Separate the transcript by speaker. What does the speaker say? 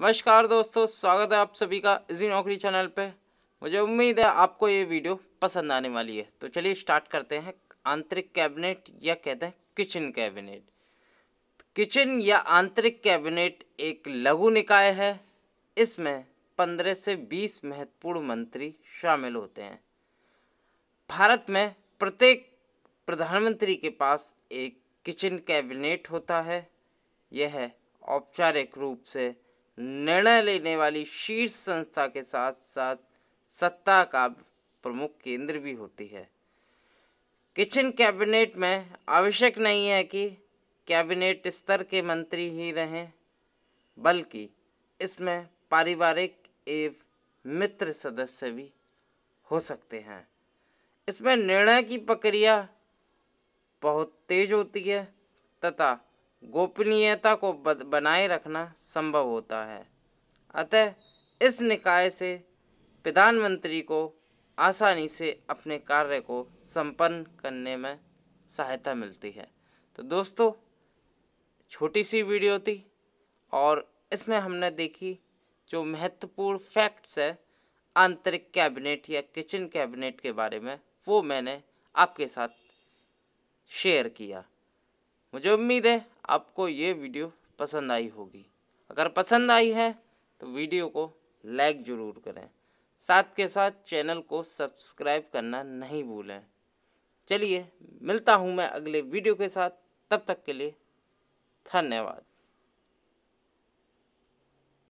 Speaker 1: नमस्कार दोस्तों स्वागत है आप सभी का इसी नौकरी चैनल पे मुझे उम्मीद है आपको ये वीडियो पसंद आने वाली है तो चलिए स्टार्ट करते हैं आंतरिक कैबिनेट या कहते हैं किचन कैबिनेट किचन या आंतरिक कैबिनेट एक लघु निकाय है इसमें पंद्रह से बीस महत्वपूर्ण मंत्री शामिल होते हैं भारत में प्रत्येक प्रधानमंत्री के पास एक किचन कैबिनेट होता है यह औपचारिक रूप से निर्णय लेने वाली शीर्ष संस्था के साथ साथ सत्ता का प्रमुख केंद्र भी होती है किचन कैबिनेट में आवश्यक नहीं है कि कैबिनेट स्तर के मंत्री ही रहें बल्कि इसमें पारिवारिक एवं मित्र सदस्य भी हो सकते हैं इसमें निर्णय की प्रक्रिया बहुत तेज होती है तथा गोपनीयता को बनाए रखना संभव होता है अतः इस निकाय से प्रधानमंत्री को आसानी से अपने कार्य को संपन्न करने में सहायता मिलती है तो दोस्तों छोटी सी वीडियो थी और इसमें हमने देखी जो महत्वपूर्ण फैक्ट्स है आंतरिक कैबिनेट या किचन कैबिनेट के बारे में वो मैंने आपके साथ शेयर किया मुझे उम्मीद है आपको ये वीडियो पसंद आई होगी अगर पसंद आई है तो वीडियो को लाइक ज़रूर करें साथ के साथ चैनल को सब्सक्राइब करना नहीं भूलें चलिए मिलता हूँ मैं अगले वीडियो के साथ तब तक के लिए धन्यवाद